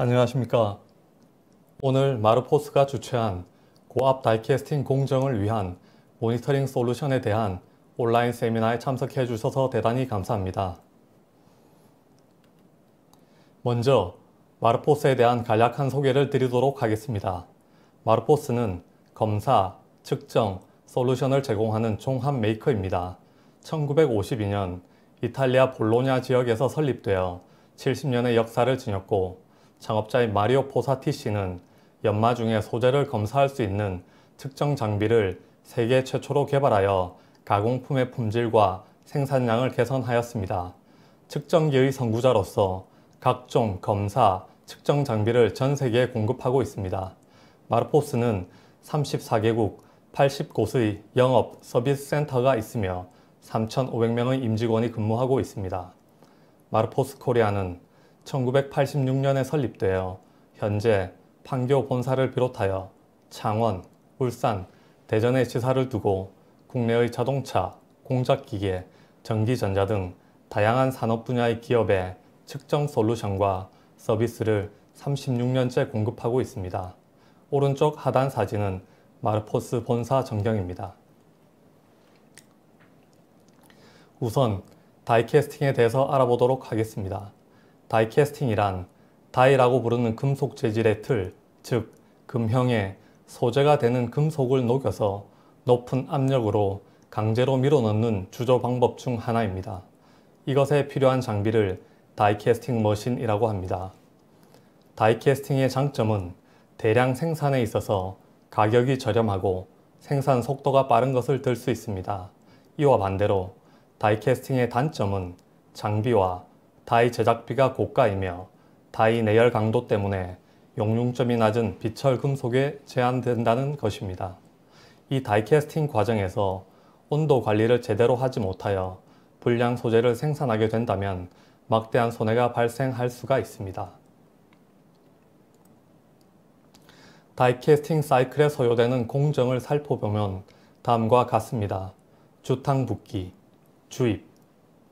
안녕하십니까. 오늘 마르포스가 주최한 고압 다이캐스팅 공정을 위한 모니터링 솔루션에 대한 온라인 세미나에 참석해 주셔서 대단히 감사합니다. 먼저 마르포스에 대한 간략한 소개를 드리도록 하겠습니다. 마르포스는 검사, 측정, 솔루션을 제공하는 종합 메이커입니다. 1952년 이탈리아 볼로냐 지역에서 설립되어 70년의 역사를 지녔고 창업자인 마리오 포사티 씨는 연마 중에 소재를 검사할 수 있는 특정 장비를 세계 최초로 개발하여 가공품의 품질과 생산량을 개선하였습니다. 측정기의 선구자로서 각종 검사, 측정 장비를 전 세계에 공급하고 있습니다. 마르포스는 34개국 80곳의 영업 서비스 센터가 있으며 3,500명의 임직원이 근무하고 있습니다. 마르포스 코리아는 1986년에 설립되어 현재 판교 본사를 비롯하여 창원, 울산, 대전에 시사를 두고 국내의 자동차, 공작기계, 전기전자 등 다양한 산업 분야의 기업에 측정 솔루션과 서비스를 36년째 공급하고 있습니다. 오른쪽 하단 사진은 마르포스 본사 전경입니다. 우선 다이캐스팅에 대해서 알아보도록 하겠습니다. 다이캐스팅이란 다이라고 부르는 금속 재질의 틀, 즉금형의 소재가 되는 금속을 녹여서 높은 압력으로 강제로 밀어넣는 주조 방법 중 하나입니다. 이것에 필요한 장비를 다이캐스팅 머신이라고 합니다. 다이캐스팅의 장점은 대량 생산에 있어서 가격이 저렴하고 생산 속도가 빠른 것을 들 수 있습니다. 이와 반대로 다이캐스팅의 단점은 장비와 다이 제작비가 고가이며 다이 내열 강도 때문에 용융점이 낮은 비철 금속에 제한된다는 것입니다. 이 다이캐스팅 과정에서 온도 관리를 제대로 하지 못하여 불량 소재를 생산하게 된다면 막대한 손해가 발생할 수가 있습니다. 다이캐스팅 사이클에 소요되는 공정을 살펴보면 다음과 같습니다. 주탕 붓기, 주입,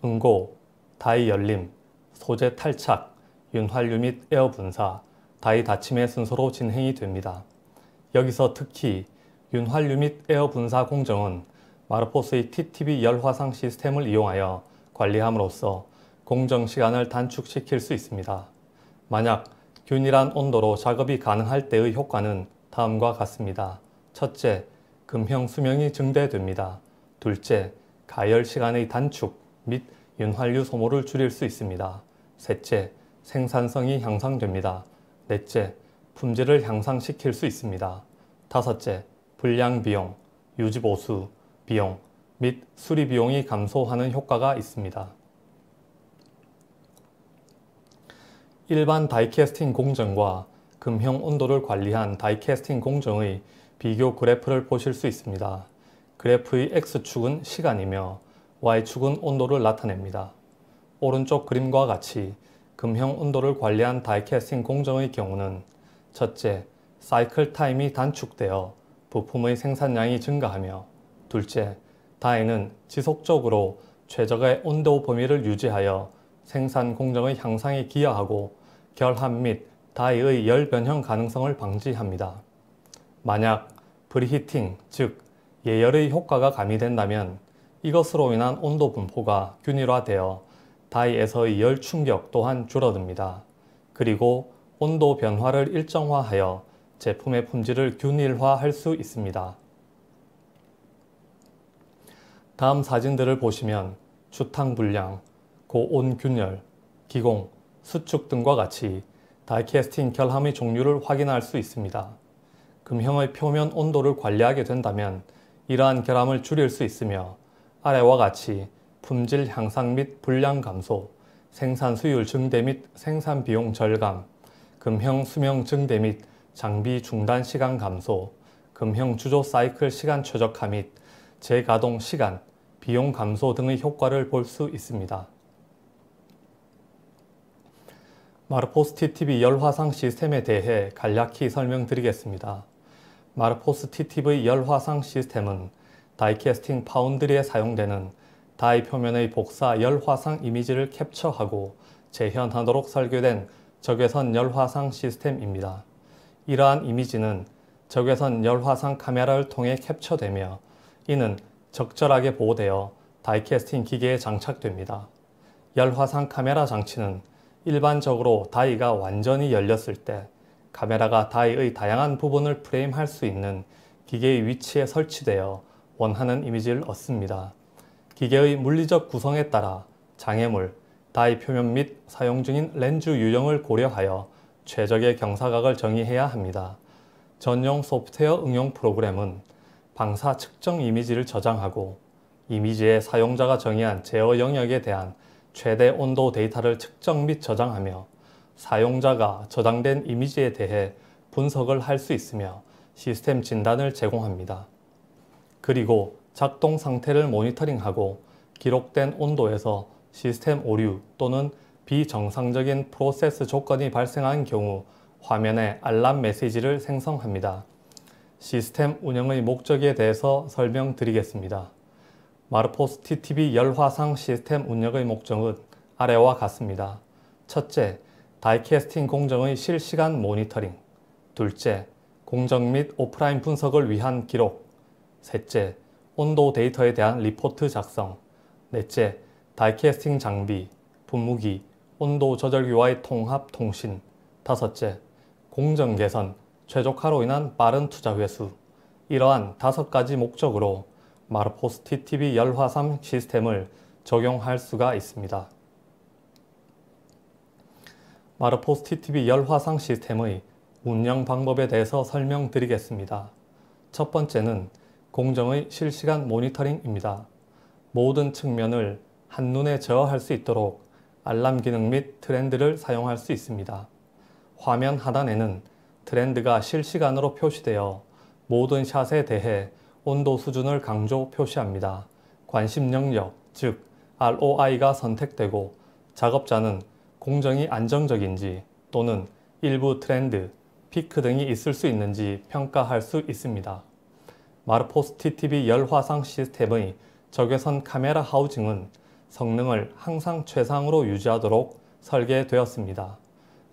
응고, 다이 열림, 소재 탈착, 윤활유 및 에어 분사, 다이 다침의 순서로 진행이 됩니다. 여기서 특히 윤활유 및 에어 분사 공정은 마르포스의 TTB 열화상 시스템을 이용하여 관리함으로써 공정 시간을 단축시킬 수 있습니다. 만약 균일한 온도로 작업이 가능할 때의 효과는 다음과 같습니다. 첫째, 금형 수명이 증대됩니다. 둘째, 가열 시간의 단축 및 윤활유 소모를 줄일 수 있습니다. 셋째, 생산성이 향상됩니다. 넷째, 품질을 향상시킬 수 있습니다. 다섯째, 불량 비용, 유지 보수 비용 및 수리 비용이 감소하는 효과가 있습니다. 일반 다이캐스팅 공정과 금형 온도를 관리한 다이캐스팅 공정의 비교 그래프를 보실 수 있습니다. 그래프의 X축은 시간이며 Y축은 온도를 나타냅니다. 오른쪽 그림과 같이 금형 온도를 관리한 다이캐스팅 공정의 경우는 첫째, 사이클 타임이 단축되어 부품의 생산량이 증가하며 둘째, 다이는 지속적으로 최적의 온도 범위를 유지하여 생산 공정의 향상에 기여하고 결함 및 다이의 열 변형 가능성을 방지합니다. 만약 프리히팅, 즉 예열의 효과가 가미된다면 이것으로 인한 온도 분포가 균일화되어 바이에서의 열 충격 또한 줄어듭니다. 그리고 온도 변화를 일정화하여 제품의 품질을 균일화할 수 있습니다. 다음 사진들을 보시면 주탕 불량, 고온 균열, 기공, 수축 등과 같이 다이캐스팅 결함의 종류를 확인할 수 있습니다. 금형의 표면 온도를 관리하게 된다면 이러한 결함을 줄일 수 있으며 아래와 같이 품질 향상 및 분량 감소, 생산 수율 증대 및 생산 비용 절감, 금형 수명 증대 및 장비 중단 시간 감소, 금형 주조 사이클 시간 최적화 및 재가동 시간, 비용 감소 등의 효과를 볼 수 있습니다. 마르포스 TTV 열화상 시스템에 대해 간략히 설명드리겠습니다. 마르포스 TTV 열화상 시스템은 다이캐스팅 파운드리에 사용되는 다이 표면의 복사 열화상 이미지를 캡처하고 재현하도록 설계된 적외선 열화상 시스템입니다. 이러한 이미지는 적외선 열화상 카메라를 통해 캡처되며 이는 적절하게 보호되어 다이캐스팅 기계에 장착됩니다. 열화상 카메라 장치는 일반적으로 다이가 완전히 열렸을 때 카메라가 다이의 다양한 부분을 프레임할 수 있는 기계의 위치에 설치되어 원하는 이미지를 얻습니다. 기계의 물리적 구성에 따라 장애물, 다이 표면 및 사용 중인 렌즈 유형을 고려하여 최적의 경사각을 정의해야 합니다. 전용 소프트웨어 응용 프로그램은 방사 측정 이미지를 저장하고 이미지의 사용자가 정의한 제어 영역에 대한 최대 온도 데이터를 측정 및 저장하며 사용자가 저장된 이미지에 대해 분석을 할 수 있으며 시스템 진단을 제공합니다. 그리고 작동 상태를 모니터링하고 기록된 온도에서 시스템 오류 또는 비정상적인 프로세스 조건이 발생한 경우 화면에 알람 메시지를 생성합니다. 시스템 운영의 목적에 대해서 설명드리겠습니다. 마르포스 t t v 열화상 시스템 운영의 목적은 아래와 같습니다. 첫째, 다이캐스팅 공정의 실시간 모니터링. 둘째, 공정 및 오프라인 분석을 위한 기록. 셋째, 온도 데이터에 대한 리포트 작성, 넷째, 다이캐스팅 장비, 분무기, 온도 조절기와의 통합 통신, 다섯째, 공정 개선, 최적화로 인한 빠른 투자 회수. 이러한 다섯 가지 목적으로 마르포스 t t v 열화상 시스템을 적용할 수가 있습니다. 마르포스 t t v 열화상 시스템의 운영 방법에 대해서 설명드리겠습니다. 첫 번째는 공정의 실시간 모니터링입니다. 모든 측면을 한눈에 저어할수 있도록 알람 기능 및 트렌드를 사용할 수 있습니다. 화면 하단에는 트렌드가 실시간으로 표시되어 모든 샷에 대해 온도 수준을 강조 표시합니다. 관심 영역, 즉 ROI가 선택되고 작업자는 공정이 안정적인지 또는 일부 트렌드, 피크 등이 있을 수 있는지 평가할 수 있습니다. 마르포스 TTV 열화상 시스템의 적외선 카메라 하우징은 성능을 항상 최상으로 유지하도록 설계되었습니다.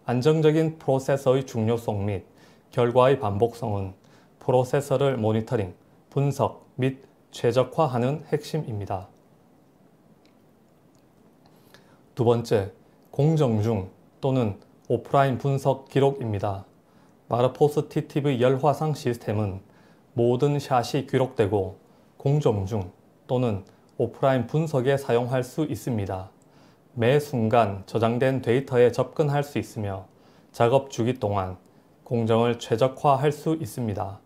안정적인 프로세서의 중요성 및 결과의 반복성은 프로세서를 모니터링, 분석 및 최적화하는 핵심입니다. 두 번째, 공정 중 또는 오프라인 분석 기록입니다. 마르포스 TTV 열화상 시스템은 모든 샷이 기록되고 공정 중 또는 오프라인 분석에 사용할 수 있습니다. 매 순간 저장된 데이터에 접근할 수 있으며 작업 주기 동안 공정을 최적화할 수 있습니다.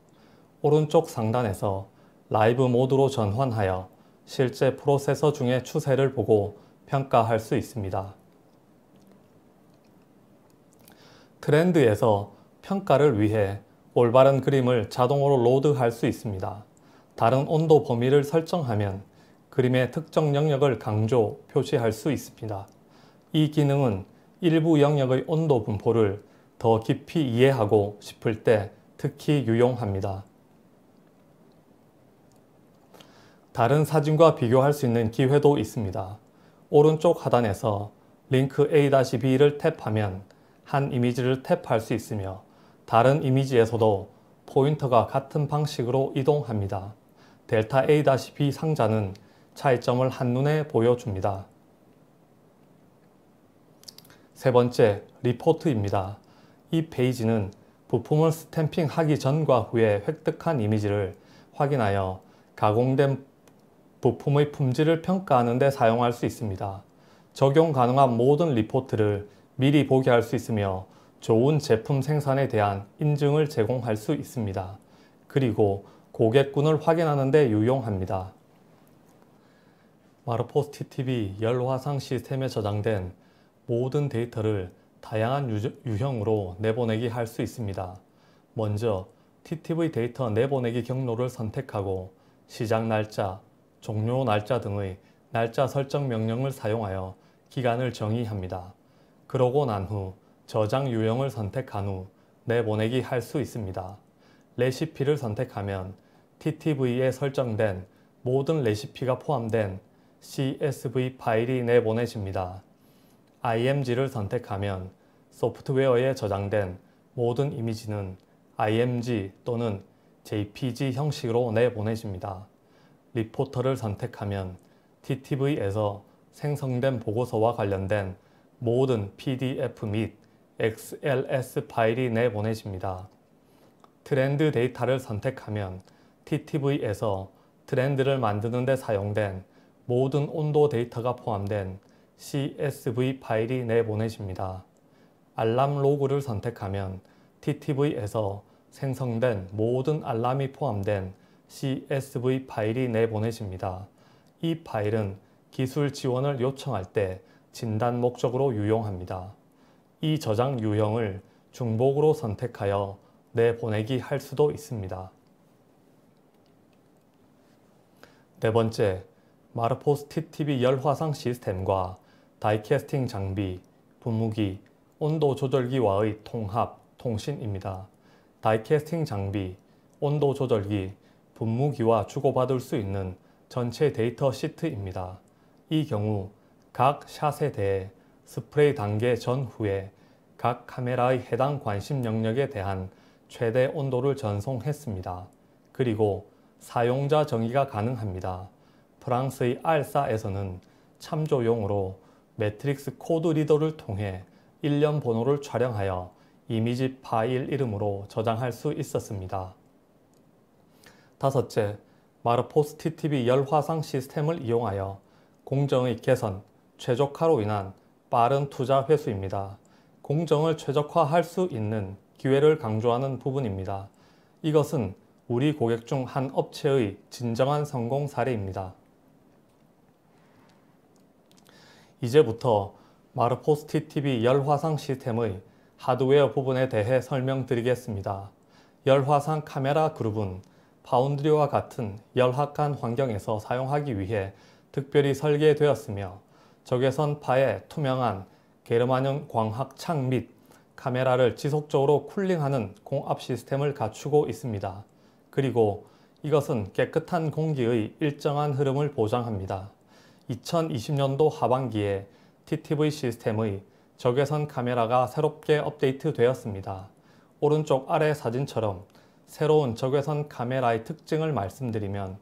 오른쪽 상단에서 라이브 모드로 전환하여 실제 프로세서 중의 추세를 보고 평가할 수 있습니다. 트렌드에서 평가를 위해 올바른 그림을 자동으로 로드할 수 있습니다. 다른 온도 범위를 설정하면 그림의 특정 영역을 강조, 표시할 수 있습니다. 이 기능은 일부 영역의 온도 분포를 더 깊이 이해하고 싶을 때 특히 유용합니다. 다른 사진과 비교할 수 있는 기회도 있습니다. 오른쪽 하단에서 링크 A-B를 탭하면 한 이미지를 탭할 수 있으며 다른 이미지에서도 포인터가 같은 방식으로 이동합니다. 델타 A-B 상자는 차이점을 한눈에 보여줍니다. 세 번째, 리포트입니다. 이 페이지는 부품을 스탬핑하기 전과 후에 획득한 이미지를 확인하여 가공된 부품의 품질을 평가하는 데 사용할 수 있습니다. 적용 가능한 모든 리포트를 미리 보게 할 수 있으며 좋은 제품 생산에 대한 인증을 제공할 수 있습니다. 그리고 고객군을 확인하는 데 유용합니다. 마르포스 TTV 열화상 시스템에 저장된 모든 데이터를 다양한 유형으로 내보내기 할 수 있습니다. 먼저 TTV 데이터 내보내기 경로를 선택하고 시작 날짜, 종료 날짜 등의 날짜 설정 명령을 사용하여 기간을 정의합니다. 그러고 난후 저장 유형을 선택한 후 내보내기 할 수 있습니다. 레시피를 선택하면 TTV에 설정된 모든 레시피가 포함된 CSV 파일이 내보내집니다. IMG를 선택하면 소프트웨어에 저장된 모든 이미지는 IMG 또는 JPG 형식으로 내보내집니다. 리포터를 선택하면 TTV에서 생성된 보고서와 관련된 모든 PDF 및 XLS 파일이 내보내집니다. 트렌드 데이터를 선택하면 TTV에서 트렌드를 만드는 데 사용된 모든 온도 데이터가 포함된 CSV 파일이 내보내집니다. 알람 로그를 선택하면 TTV에서 생성된 모든 알람이 포함된 CSV 파일이 내보내집니다. 이 파일은 기술 지원을 요청할 때 진단 목적으로 유용합니다. 이 저장 유형을 중복으로 선택하여 내보내기 할 수도 있습니다. 네 번째, 마르포스 TTV 열화상 시스템과 다이캐스팅 장비, 분무기, 온도 조절기와의 통합, 통신입니다. 다이캐스팅 장비, 온도 조절기, 분무기와 주고받을 수 있는 전체 데이터 시트입니다. 이 경우 각 샷에 대해 스프레이 단계 전후에 각 카메라의 해당 관심 영역에 대한 최대 온도를 전송했습니다. 그리고 사용자 정의가 가능합니다. 프랑스의 알사에서는 참조용으로 매트릭스 코드 리더를 통해 일련 번호를 촬영하여 이미지 파일 이름으로 저장할 수 있었습니다. 다섯째, 마르포스 TTV 열화상 시스템을 이용하여 공정의 개선, 최적화로 인한 빠른 투자 회수입니다. 공정을 최적화할 수 있는 기회를 강조하는 부분입니다. 이것은 우리 고객 중 한 업체의 진정한 성공 사례입니다. 이제부터 마르포스티 TV 열화상 시스템의 하드웨어 부분에 대해 설명드리겠습니다. 열화상 카메라 그룹은 파운드리와 같은 열악한 환경에서 사용하기 위해 특별히 설계되었으며 적외선 파의 투명한 게르마늄 광학 창및 카메라를 지속적으로 쿨링하는 공압 시스템을 갖추고 있습니다. 그리고 이것은 깨끗한 공기의 일정한 흐름을 보장합니다. 2020년도 하반기에 TTV 시스템의 적외선 카메라가 새롭게 업데이트 되었습니다. 오른쪽 아래 사진처럼 새로운 적외선 카메라의 특징을 말씀드리면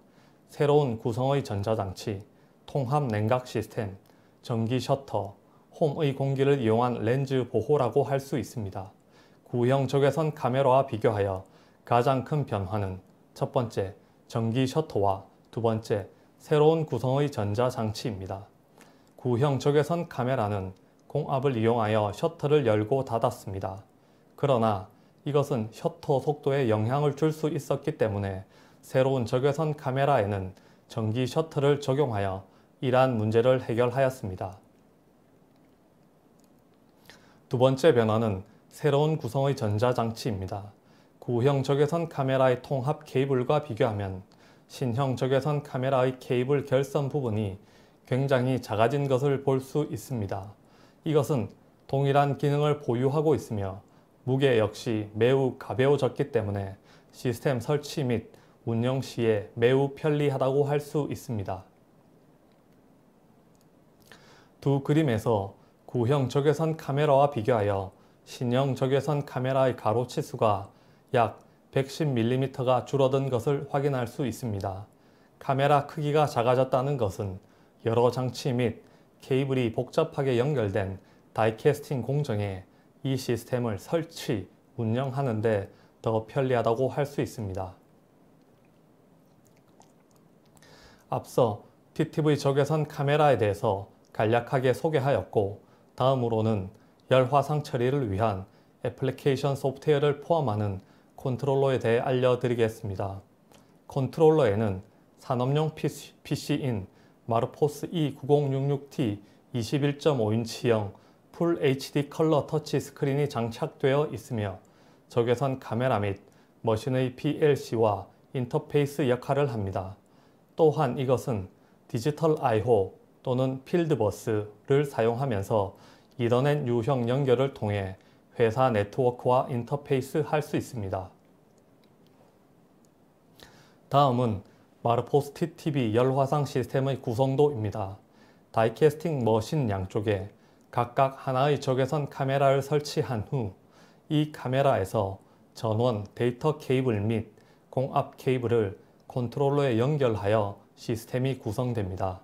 새로운 구성의 전자장치, 통합 냉각 시스템, 전기 셔터, 홈의 공기를 이용한 렌즈 보호라고 할 수 있습니다. 구형 적외선 카메라와 비교하여 가장 큰 변화는 첫 번째, 전기 셔터와 두 번째, 새로운 구성의 전자장치입니다. 구형 적외선 카메라는 공압을 이용하여 셔터를 열고 닫았습니다. 그러나 이것은 셔터 속도에 영향을 줄 수 있었기 때문에 새로운 적외선 카메라에는 전기 셔터를 적용하여 이러한 문제를 해결하였습니다. 두 번째 변화는 새로운 구성의 전자장치입니다. 구형 적외선 카메라의 통합 케이블과 비교하면 신형 적외선 카메라의 케이블 결선 부분이 굉장히 작아진 것을 볼 수 있습니다. 이것은 동일한 기능을 보유하고 있으며 무게 역시 매우 가벼워졌기 때문에 시스템 설치 및 운영 시에 매우 편리하다고 할 수 있습니다. 두 그림에서 구형 적외선 카메라와 비교하여 신형 적외선 카메라의 가로치수가 약 110mm가 줄어든 것을 확인할 수 있습니다. 카메라 크기가 작아졌다는 것은 여러 장치 및 케이블이 복잡하게 연결된 다이캐스팅 공정에 이 시스템을 설치, 운영하는 데더 편리하다고 할 수 있습니다. 앞서 TTV 적외선 카메라에 대해서 간략하게 소개하였고 다음으로는 열 화상 처리를 위한 애플리케이션 소프트웨어를 포함하는 컨트롤러에 대해 알려드리겠습니다. 컨트롤러에는 산업용 PC인 마르포스 E9066T 21.5인치형 풀 HD 컬러 터치 스크린이 장착되어 있으며 적외선 카메라 및 머신의 PLC와 인터페이스 역할을 합니다. 또한 이것은 디지털 아이호 또는 필드버스를 사용하면서 이더넷 유형 연결을 통해 회사 네트워크와 인터페이스 할 수 있습니다. 다음은 마르포스티 TV 열화상 시스템의 구성도입니다. 다이캐스팅 머신 양쪽에 각각 하나의 적외선 카메라를 설치한 후 이 카메라에서 전원 데이터 케이블 및 공압 케이블을 컨트롤러에 연결하여 시스템이 구성됩니다.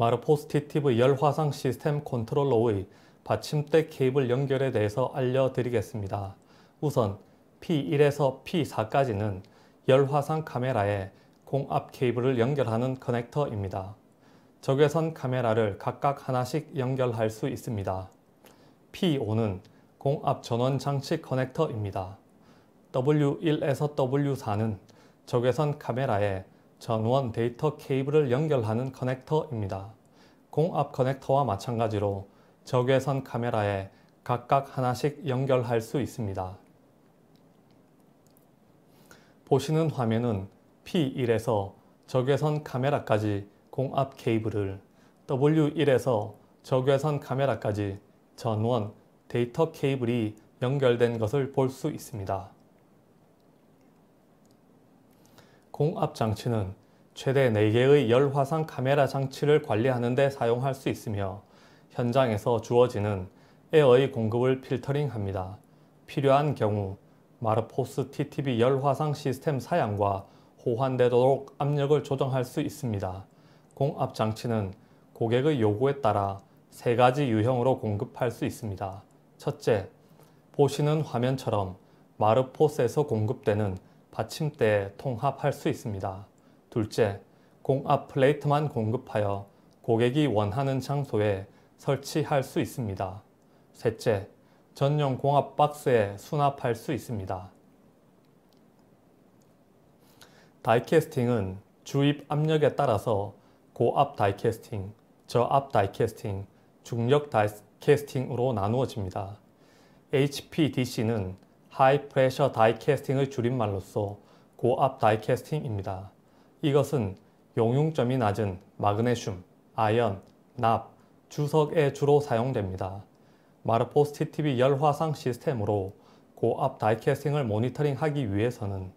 마르포스티티브 열 화상 시스템 컨트롤러의 받침대 케이블 연결에 대해서 알려드리겠습니다. 우선 P1에서 P4까지는 열 화상 카메라에 공압 케이블을 연결하는 커넥터입니다. 적외선 카메라를 각각 하나씩 연결할 수 있습니다. P5는 공압 전원 장치 커넥터입니다. W1에서 W4는 적외선 카메라에 전원 데이터 케이블을 연결하는 커넥터입니다. 공압 커넥터와 마찬가지로 적외선 카메라에 각각 하나씩 연결할 수 있습니다. 보시는 화면은 P1에서 적외선 카메라까지 공압 케이블을 W1에서 적외선 카메라까지 전원 데이터 케이블이 연결된 것을 볼 수 있습니다. 공압 장치는 최대 4개의 열 화상 카메라 장치를 관리하는 데 사용할 수 있으며 현장에서 주어지는 에어의 공급을 필터링합니다. 필요한 경우 마르포스 TTB 열 화상 시스템 사양과 호환되도록 압력을 조정할 수 있습니다. 공압 장치는 고객의 요구에 따라 세 가지 유형으로 공급할 수 있습니다. 첫째, 보시는 화면처럼 마르포스에서 공급되는 받침대에 통합할 수 있습니다. 둘째, 공압 플레이트만 공급하여 고객이 원하는 장소에 설치할 수 있습니다. 셋째, 전용 공합 박스에 수납할 수 있습니다. 다이캐스팅은 주입 압력에 따라서 고압 다이캐스팅, 저압 다이캐스팅, 중력 다이캐스팅으로 나누어집니다. HPDC는 하이 프레셔 다이 캐스팅의 줄임말로써 고압 다이 캐스팅입니다. 이것은 용융점이 낮은 마그네슘, 아연, 납, 주석에 주로 사용됩니다. 마르포스 TTV 열화상 시스템으로 고압 다이캐스팅을 모니터링하기 위해서는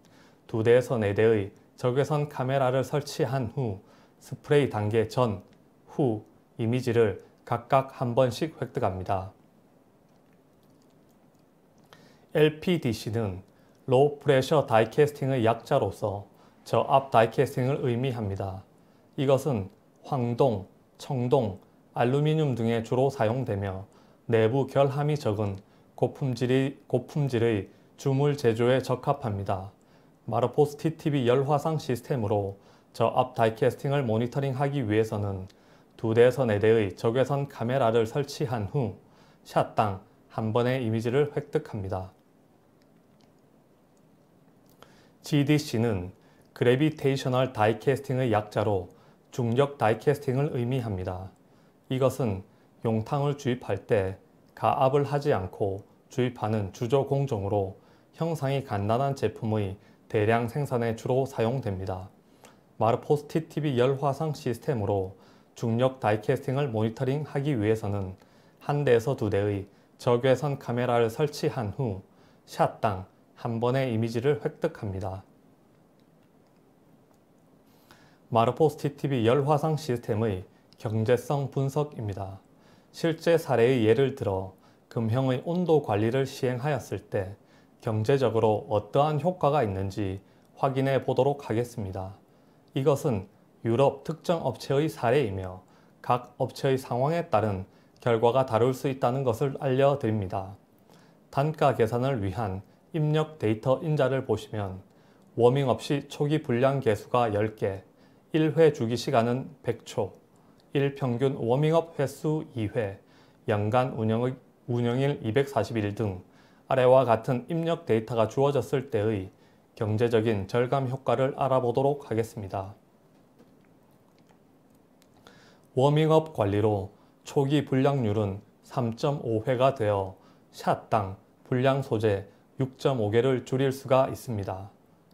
2대에서 4대의 적외선 카메라를 설치한 후 스프레이 단계 전, 후 이미지를 각각 한 번씩 획득합니다. LPDC는 Low Pressure 로우 프 c a s t i n g 의 약자로서 저압 다이캐스팅을 의미합니다. 이것은 황동, 청동, 알루미늄 등에 주로 사용되며 내부 결함이 적은 고품질이, 고품질의 주물 제조에 적합합니다. 마르포스 TTB 열화상 시스템으로 저압 다이캐스팅을 모니터링하기 위해서는 2대에서 4대의 적외선 카메라를 설치한 후 샷당 한 번의 이미지를 획득합니다. GDC는 g r a a v i t 그래비테이셔널 다이 i n g 의 약자로 중력 다이캐스팅을 의미합니다. 이것은 용탕을 주입할 때 가압을 하지 않고 주입하는 주조 공정으로 형상이 간단한 제품의 대량 생산에 주로 사용됩니다. 마르포스티 TV 열화상 시스템으로 중력 다이캐스팅을 모니터링하기 위해서는 한 대에서 두 대의 적외선 카메라를 설치한 후 샷당 한 번의 이미지를 획득합니다. 마르포스티 TV 열화상 시스템의 경제성 분석입니다. 실제 사례의 예를 들어 금형의 온도 관리를 시행하였을 때 경제적으로 어떠한 효과가 있는지 확인해 보도록 하겠습니다. 이것은 유럽 특정 업체의 사례이며 각 업체의 상황에 따른 결과가 다를 수 있다는 것을 알려드립니다. 단가 계산을 위한 입력 데이터 인자를 보시면 워밍 없이 초기 분량 개수가 10개, 1회 주기 시간은 100초, 1평균 워밍업 횟수 2회, 연간 운영의, 운영일 241등 아래와 같은 입력 데이터가 주어졌을 때의 경제적인 절감 효과를 알아보도록 하겠습니다. 워밍업 관리로 초기 분량률은 3.5회가 되어 샷당 분량 소재 6.5개를 줄일 수가 있습니다.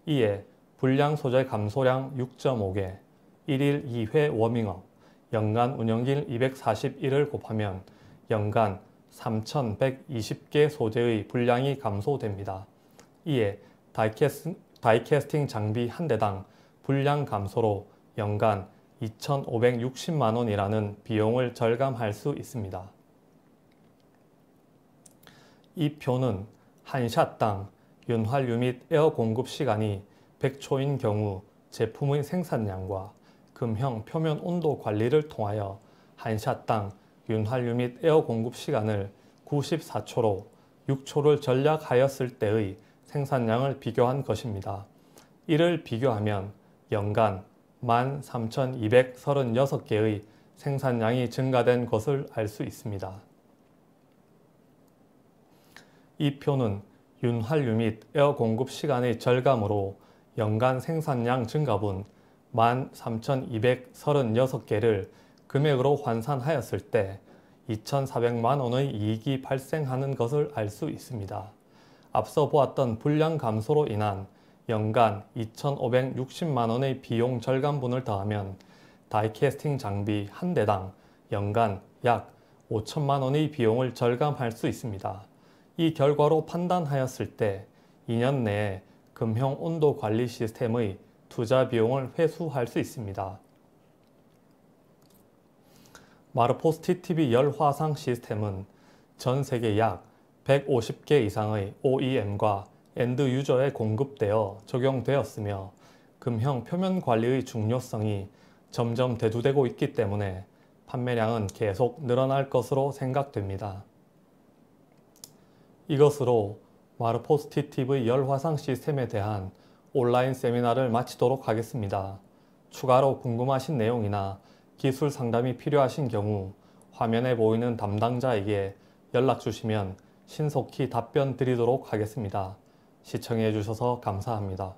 이에 불량 소재 감소량 6.5개, 1일 2회 워밍업, 연간 운영길 241을 곱하면 연간 3,120개 소재의 분량이 감소됩니다. 이에 다이캐스, 다이캐스팅 장비 한 대당 분량 감소로 연간 2,560만 원이라는 비용을 절감할 수 있습니다. 이 표는 한 샷당 윤활유 및 에어 공급 시간이 100초인 경우 제품의 생산량과 금형 표면 온도 관리를 통하여 한 샷당 윤활유 및 에어 공급 시간을 94초로 6초를 절약하였을 때의 생산량을 비교한 것입니다. 이를 비교하면 연간 13,236개의 생산량이 증가된 것을 알 수 있습니다. 이 표는 윤활유 및 에어 공급 시간의 절감으로 연간 생산량 증가분 13,236개를 금액으로 환산하였을 때 2,400만 원의 이익이 발생하는 것을 알 수 있습니다. 앞서 보았던 불량 감소로 인한 연간 2,560만 원의 비용 절감분을 더하면 다이캐스팅 장비 한 대당 연간 약 5천만 원의 비용을 절감할 수 있습니다. 이 결과로 판단하였을 때 2년 내에 금형 온도 관리 시스템의 투자 비용을 회수할 수 있습니다. 마르포스티 TV 열화상 시스템은 전 세계 약 150개 이상의 OEM과 엔드 유저에 공급되어 적용되었으며 금형 표면 관리의 중요성이 점점 대두되고 있기 때문에 판매량은 계속 늘어날 것으로 생각됩니다. 이것으로 마르포스티티 v 열화상 시스템에 대한 온라인 세미나를 마치도록 하겠습니다. 추가로 궁금하신 내용이나 기술 상담이 필요하신 경우 화면에 보이는 담당자에게 연락 주시면 신속히 답변 드리도록 하겠습니다. 시청해 주셔서 감사합니다.